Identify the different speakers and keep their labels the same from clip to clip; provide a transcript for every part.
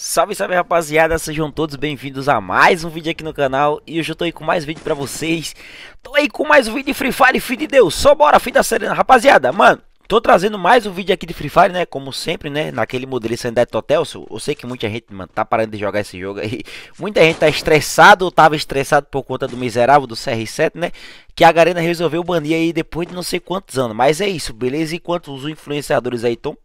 Speaker 1: Salve, salve rapaziada, sejam todos bem-vindos a mais um vídeo aqui no canal E hoje eu tô aí com mais vídeo pra vocês Tô aí com mais um vídeo de Free Fire, filho de Deus, só bora, fim da Serena Rapaziada, mano, tô trazendo mais um vídeo aqui de Free Fire, né, como sempre, né Naquele modelo Sandat Hotel, eu sei que muita gente, mano, tá parando de jogar esse jogo aí Muita gente tá estressado, ou tava estressado por conta do miserável do CR7, né que a Garena resolveu banir aí depois de não sei quantos anos. Mas é isso, beleza? Enquanto os influenciadores aí estão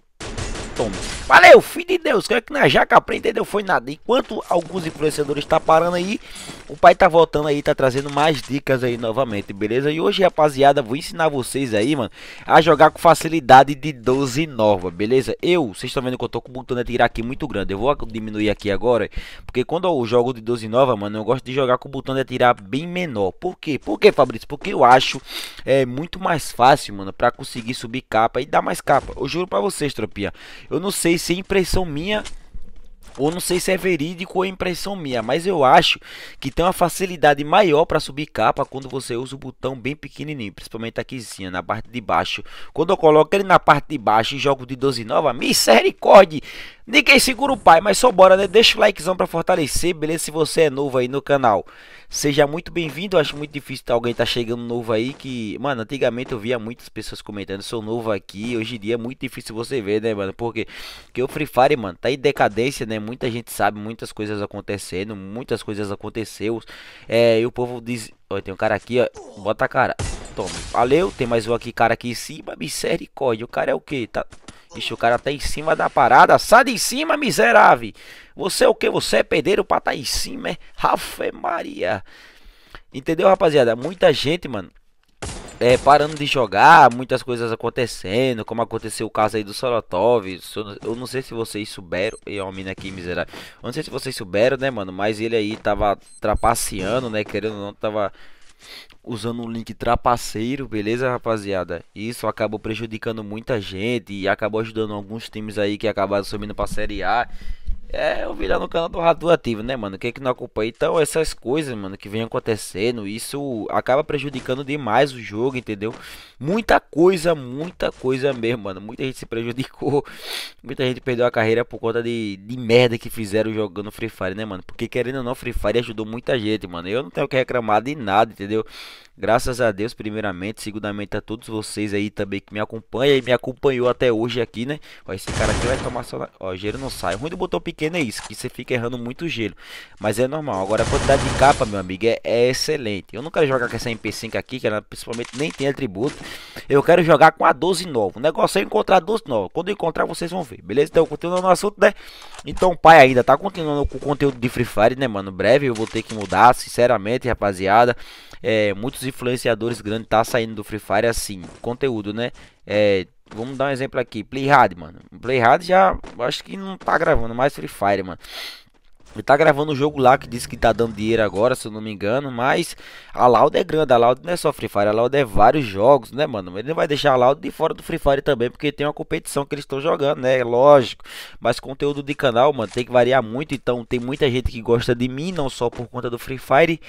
Speaker 1: toma. Valeu, filho de Deus. Creio que na jaca pra aprendeu foi nada. Enquanto alguns influenciadores tá parando aí, o pai tá voltando aí, tá trazendo mais dicas aí novamente, beleza? E hoje, rapaziada, vou ensinar vocês aí, mano, a jogar com facilidade de 12 nova, beleza? Eu, vocês estão vendo que eu tô com o botão de atirar aqui muito grande. Eu vou diminuir aqui agora, porque quando eu jogo de 12 nova, mano, eu gosto de jogar com o botão de atirar bem menor. Por quê? Por quê, Fabrício? Porque eu acho é muito mais fácil, mano, pra conseguir subir capa e dar mais capa. Eu juro pra vocês, tropinha. Eu não sei se é impressão minha ou não sei se é verídico ou é impressão minha, mas eu acho que tem uma facilidade maior para subir capa quando você usa o botão bem pequenininho, principalmente aqui cima, na parte de baixo. Quando eu coloco ele na parte de baixo e jogo de 12 nova, misericórdia! Ninguém segura o pai, mas só bora, né? Deixa o likezão pra fortalecer, beleza? Se você é novo aí no canal, seja muito bem-vindo. Acho muito difícil tá, alguém tá chegando novo aí que... Mano, antigamente eu via muitas pessoas comentando, sou novo aqui. Hoje em dia é muito difícil você ver, né, mano? Porque, porque o Free Fire, mano, tá em decadência, né, muita gente sabe, muitas coisas acontecendo, muitas coisas aconteceu. É, e o povo diz, tem um cara aqui, ó, bota a cara. Toma, valeu, tem mais um aqui, cara aqui em cima, misericórdia, o cara é o que? Tá... Ixi, o cara tá em cima da parada, sai de cima, miserável. Você é o que? Você é pedreiro para tá em cima, é? Rafa Maria. Entendeu, rapaziada? Muita gente, mano, é, parando de jogar, muitas coisas acontecendo, como aconteceu o caso aí do Sorotov. Eu não sei se vocês souberam. E é a mina aqui, miserável. Eu não sei se vocês souberam, né, mano? Mas ele aí tava trapaceando, né? Querendo ou não, tava usando um link trapaceiro, beleza, rapaziada? Isso acabou prejudicando muita gente e acabou ajudando alguns times aí que acabaram subindo pra Série A é o virar no canal do Ativo, né, mano? Quem é que não acompanha? Então, essas coisas, mano, que vem acontecendo, isso acaba prejudicando demais o jogo, entendeu? Muita coisa, muita coisa mesmo, mano. Muita gente se prejudicou, muita gente perdeu a carreira por conta de, de merda que fizeram jogando Free Fire, né, mano? Porque querendo ou não, Free Fire ajudou muita gente, mano. Eu não tenho que reclamar de nada, entendeu? Graças a Deus, primeiramente, segundamente a todos vocês aí também que me acompanham e me acompanhou até hoje aqui, né? Ó, esse cara aqui vai tomar só... Ó, o dinheiro não sai. Muito ruim do botão pequeno pequena é isso, que você fica errando muito gelo. Mas é normal. Agora a quantidade de capa, meu amigo, é, é excelente. Eu não quero jogar com essa MP5 aqui, que ela principalmente nem tem atributo. Eu quero jogar com a 12 nova. O negócio é encontrar a 12 nova. Quando encontrar, vocês vão ver, beleza? Então, continuando no assunto, né? Então, pai ainda tá continuando com o conteúdo de Free Fire, né, mano? Breve eu vou ter que mudar, sinceramente, rapaziada. É, muitos influenciadores grandes tá saindo do Free Fire assim, conteúdo, né? É, Vamos dar um exemplo aqui. Playhard, mano. Playhard já acho que não tá gravando mais Free Fire, mano. Ele tá gravando um jogo lá que disse que tá dando dinheiro agora, se eu não me engano. Mas a Loud é grande, a Loud não é só Free Fire, a Loud é vários jogos, né, mano? Ele não vai deixar a Loud de fora do Free Fire também, porque tem uma competição que eles estão jogando, né? É lógico. Mas conteúdo de canal, mano, tem que variar muito. Então tem muita gente que gosta de mim, não só por conta do Free Fire.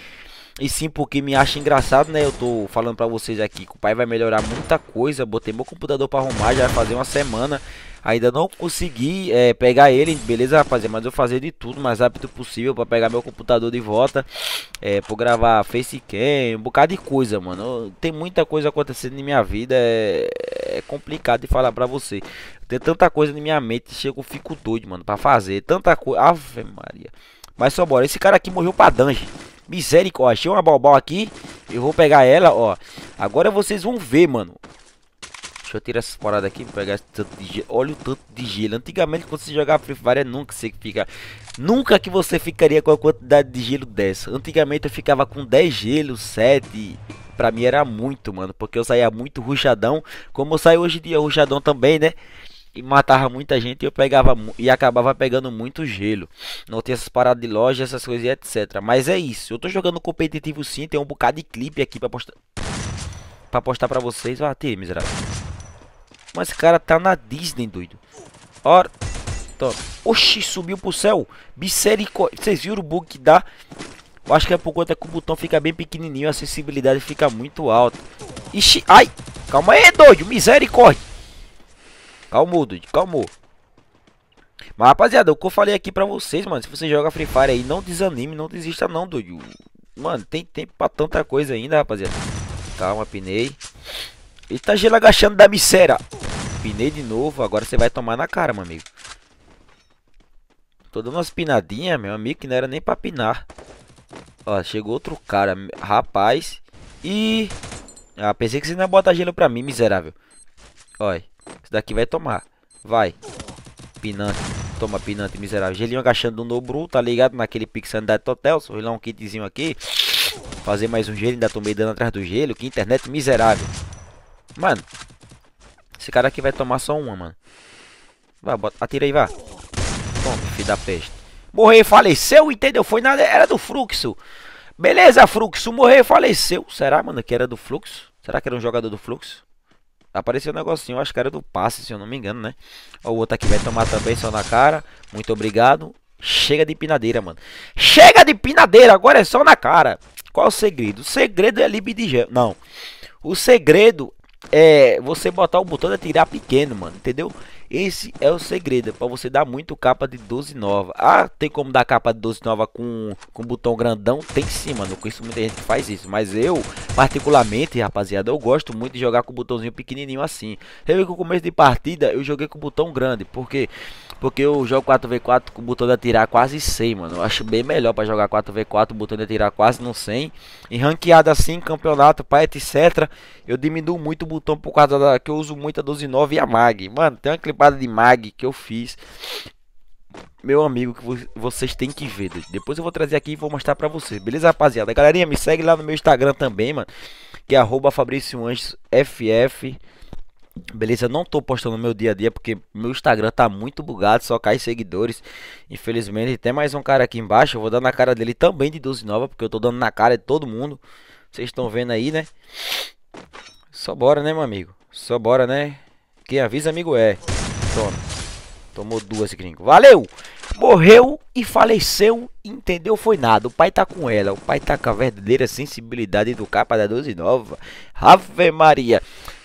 Speaker 1: E sim porque me acha engraçado, né? Eu tô falando pra vocês aqui que o pai vai melhorar muita coisa. Botei meu computador pra arrumar, já vai fazer uma semana. Ainda não consegui é, pegar ele, beleza, rapaziada? Mas eu vou fazer de tudo mais rápido possível pra pegar meu computador de volta. É, pra gravar facecam, um bocado de coisa, mano. Tem muita coisa acontecendo em minha vida. É, é complicado de falar pra você. Tem tanta coisa na minha mente, chego, fico doido, mano, pra fazer. Tanta coisa. Ave Maria. Mas só bora. Esse cara aqui morreu pra dungeon. Misericórdia, achei uma balbal aqui. Eu vou pegar ela, ó. Agora vocês vão ver, mano. Deixa eu tirar essa parada aqui. pegar esse tanto de gelo. Olha o tanto de gelo. Antigamente, quando você jogava Free Fire, é nunca você fica... Nunca que você ficaria com a quantidade de gelo dessa. Antigamente, eu ficava com 10 gelos, 7... Pra mim era muito, mano. Porque eu saía muito ruxadão Como eu saio hoje em dia ruxadão também, né? e matava muita gente e eu pegava e acabava pegando muito gelo. Não tem essas paradas de loja, essas coisas e etc. Mas é isso. Eu tô jogando competitivo sim, tem um bocado de clipe aqui pra postar. Pra postar pra vocês. Ah, ter miserável. Mas esse cara tá na Disney, doido. Ora. Top. Oxi, subiu pro céu. Misericórdia. Vocês viram o bug que dá? Eu acho que é por conta que o botão fica bem pequenininho. A sensibilidade fica muito alta. Ixi, ai. Calma aí, doido. Misericórdia. Calmou, dude, calmou. Mas, rapaziada, o que eu falei aqui pra vocês, mano, se você joga Free Fire aí, não desanime, não desista não, doido. Mano, tem tempo pra tanta coisa ainda, rapaziada. Calma, pinei. tá gelo agachando da miséria. Pinei de novo, agora você vai tomar na cara, meu amigo. Tô dando umas pinadinhas, meu amigo, que não era nem pra pinar. Ó, chegou outro cara, rapaz. E... Ah, pensei que você não ia botar gelo pra mim, miserável. Olha daqui vai tomar. Vai. Pinante. Toma, pinante, miserável. Gelinho agachando no Nobru, tá ligado? Naquele pique sanidade total. Só lá um kitzinho aqui. Fazer mais um gelo, ainda tomei dano atrás do gelo. Que internet miserável. Mano. Esse cara aqui vai tomar só uma, mano. Vai, bota, atira aí, vá. Toma, filho da peste. Morrer, faleceu, entendeu? Foi nada, era do fluxo. Beleza, fluxo, morreu, faleceu. Será, mano, que era do fluxo? Será que era um jogador do fluxo? Apareceu um negocinho, acho que era do passe, se eu não me engano, né? Ó, o outro aqui vai tomar também, só na cara. Muito obrigado. Chega de pinadeira, mano. Chega de pinadeira, agora é só na cara. Qual o segredo? O segredo é libidigel. Não. O segredo é você botar o botão de atirar pequeno, mano. Entendeu? Esse é o segredo, é para você dar muito capa de 12 nova. Ah, tem como dar capa de 12 nova com, com botão grandão? Tem sim, mano. Com isso muita gente faz isso. Mas eu, particularmente, rapaziada, eu gosto muito de jogar com o botãozinho pequenininho assim. Eu vi que no começo de partida eu joguei com o botão grande, porque porque eu jogo 4v4 com o botão de atirar quase 100, mano. Eu acho bem melhor para jogar 4v4, o botão de atirar quase não 100. Em ranqueado assim, campeonato, pai, etc. Eu diminuo muito o botão por causa da, que eu uso muito a 12-9 e a mag. Mano, tem uma temporada de Mag que eu fiz. Meu amigo, que vocês têm que ver. Depois eu vou trazer aqui e vou mostrar pra vocês. Beleza, rapaziada? Galerinha, me segue lá no meu Instagram também, mano. Que é arroba FF. Beleza, não tô postando meu dia a dia porque meu Instagram tá muito bugado, só cai seguidores. Infelizmente, tem mais um cara aqui embaixo. Eu vou dar na cara dele também de 12 nova, porque eu tô dando na cara de todo mundo. Vocês estão vendo aí, né? Só bora, né, meu amigo? Só bora, né? Quem avisa, amigo é. Toma. Tomou duas, gringo. Valeu! Morreu e faleceu, entendeu? Foi nada. O pai tá com ela. O pai tá com a verdadeira sensibilidade do capa da 12 nova. Ave Maria.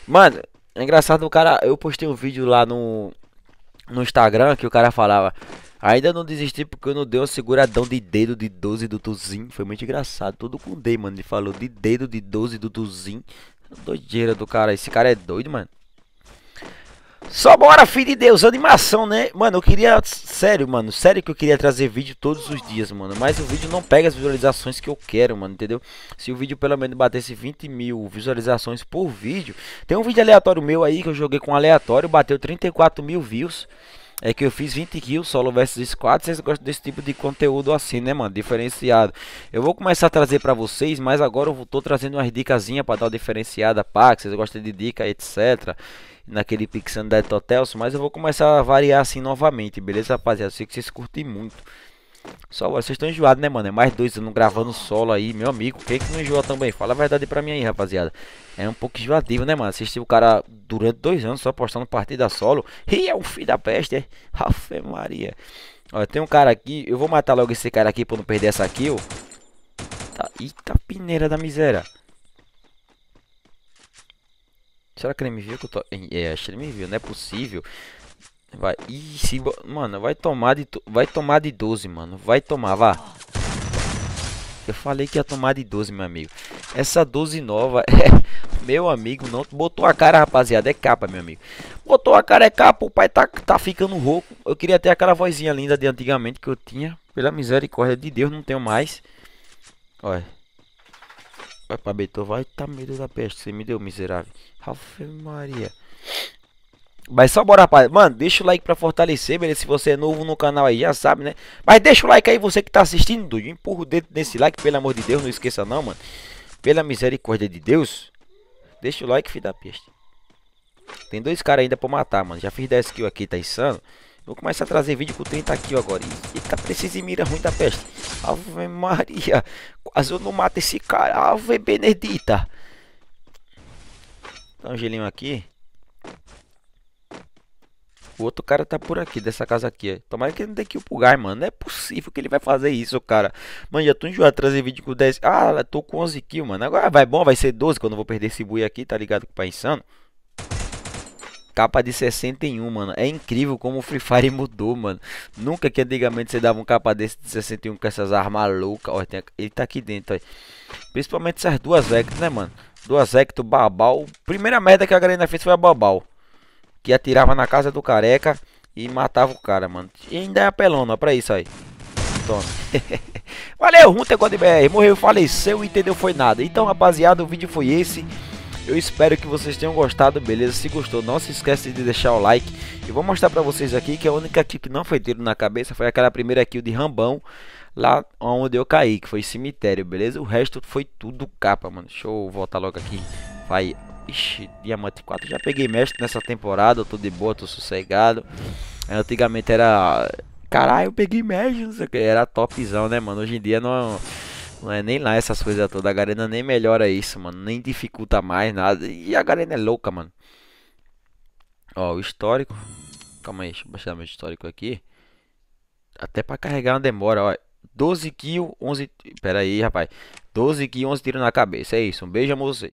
Speaker 1: Mano, é engraçado o cara. Eu postei um vídeo lá no, no Instagram que o cara falava. Ainda não desisti porque eu não dei um seguradão de dedo de 12 do Tuzinho. Foi muito engraçado. Todo com D, mano. Ele falou de dedo de 12 do Tuzinho. Doideira do cara. Esse cara é doido, mano. Só bora, filho de Deus, animação, né? Mano, eu queria, sério, mano, sério que eu queria trazer vídeo todos os dias, mano. Mas o vídeo não pega as visualizações que eu quero, mano, entendeu? Se o vídeo pelo menos batesse 20 mil visualizações por vídeo. Tem um vídeo aleatório meu aí que eu joguei com aleatório, bateu 34 mil views. É que eu fiz 20 kills, solo versus squad, vocês gostam desse tipo de conteúdo assim, né, mano? Diferenciado. Eu vou começar a trazer pra vocês, mas agora eu tô trazendo umas dicasinhas pra dar uma diferenciada, pá, que vocês gostam de dica, etc naquele pixel da Totels, mas eu vou começar a variar assim novamente, beleza, rapaziada? sei que vocês curtem muito. Só vocês estão enjoados, né, mano? É mais dois anos gravando solo aí, meu amigo. Quem é que não enjoa também? Fala a verdade pra mim aí, rapaziada. É um pouco enjoativo, né, mano? Assistir o cara durante dois anos só postando partida solo. E é um filho da peste, é? Afe Maria. Olha, tem um cara aqui. Eu vou matar logo esse cara aqui pra não perder essa kill. Tá, eita, pineira da miséria. Será que ele me viu que eu tô... É, acho que ele me viu, não é possível. Vai, ih, se... Mano, vai tomar de... Vai tomar de 12, mano. Vai tomar, vá. Eu falei que ia tomar de 12, meu amigo. Essa 12 nova é... Meu amigo, não... Botou a cara, rapaziada. É capa, meu amigo. Botou a cara, é capa. O pai tá, tá ficando rouco. Eu queria ter aquela vozinha linda de antigamente que eu tinha. Pela misericórdia de Deus, não tenho mais. Olha. Vai pra Beethoven. Vai, tá medo da peste. Você me deu, miserável. Rafa Maria. Mas só bora, rapaz. Mano, deixa o like pra fortalecer, beleza? Se você é novo no canal aí, já sabe, né? Mas deixa o like aí, você que tá assistindo, doido. Empurra o dedo nesse like, pelo amor de Deus. Não esqueça não, mano. Pela misericórdia de Deus. Deixa o like, filho da peste. Tem dois caras ainda pra matar, mano. Já fiz 10 kills aqui, tá insano. Vou começar a trazer vídeo com 30 aqui agora. Eita, preciso de mira ruim da peste. Ave Maria. Quase eu não mato esse cara. Ave Benedita. Tá um gelinho aqui. O outro cara tá por aqui, dessa casa aqui. Tomara que ele não dê kill pro mano. Não é possível que ele vai fazer isso, cara. Mano, já tô enjoado de trazer vídeo com 10. Ah, tô com 11 kills, mano. Agora vai bom, vai ser 12 quando eu vou perder esse bui aqui, tá ligado? Que tá insano. Capa de 61, mano. É incrível como o Free Fire mudou, mano. Nunca que antigamente você dava um capa desse de 61 com essas armas loucas. Ó, tem... ele tá aqui dentro, ó. Principalmente essas duas Hector, né, mano? Duas Hector, Babal. Primeira merda que a galera fez foi a Babal. Que atirava na casa do careca e matava o cara, mano. E ainda é apelona, pra isso aí. Toma. Valeu, Hunter God BR. Morreu, faleceu, entendeu? Foi nada. Então, rapaziada, o vídeo foi esse. Eu espero que vocês tenham gostado, beleza? Se gostou, não se esquece de deixar o like. E vou mostrar pra vocês aqui que a única aqui que não foi tiro na cabeça foi aquela primeira kill de Rambão. Lá onde eu caí, que foi cemitério, beleza? O resto foi tudo capa, mano. Deixa eu voltar logo aqui. Vai. Ixi, diamante 4. Já peguei mestre nessa temporada. tô de boa, tô sossegado. Antigamente era... Caralho, eu peguei mestre, não sei o que. Era topzão, né, mano? Hoje em dia não... Não é nem lá essas coisas todas. A Garena nem melhora isso, mano. Nem dificulta mais nada. E a Garena é louca, mano. Ó, o histórico. Calma aí, deixa eu baixar meu histórico aqui. Até pra carregar não demora, ó. 12 kills, 11... Pera aí, rapaz. 12 kills, 11 tiros na cabeça. É isso. Um beijo a você.